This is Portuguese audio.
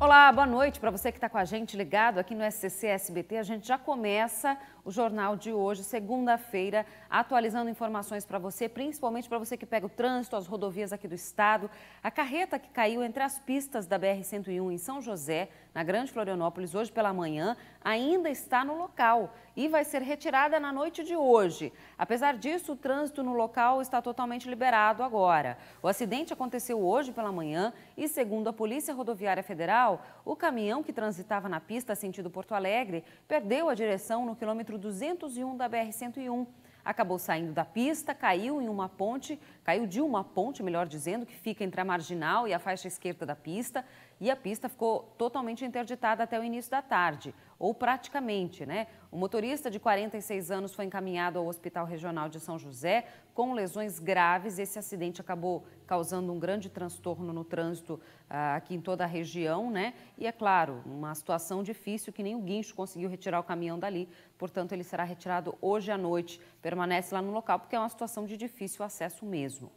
Olá, boa noite para você que está com a gente ligado aqui no SCC SBT. A gente já começa o jornal de hoje, segunda-feira, atualizando informações para você, principalmente para você que pega o trânsito, as rodovias aqui do estado. A carreta que caiu entre as pistas da BR-101 em São José, na Grande Florianópolis, hoje pela manhã, ainda está no local e vai ser retirada na noite de hoje. Apesar disso, o trânsito no local está totalmente liberado agora. O acidente aconteceu hoje pela manhã e, segundo a Polícia Rodoviária Federal, o caminhão que transitava na pista sentido Porto Alegre perdeu a direção no quilômetro 201 da BR-101 acabou saindo da pista, caiu em uma ponte, caiu de uma ponte, melhor dizendo, que fica entre a marginal e a faixa esquerda da pista, e a pista ficou totalmente interditada até o início da tarde, ou praticamente, né? O motorista de 46 anos foi encaminhado ao Hospital Regional de São José com lesões graves. Esse acidente acabou causando um grande transtorno no trânsito ah, aqui em toda a região, né? E é claro, uma situação difícil que nem o guincho conseguiu retirar o caminhão dali. Portanto, ele será retirado hoje à noite permanece lá no local, porque é uma situação de difícil acesso mesmo.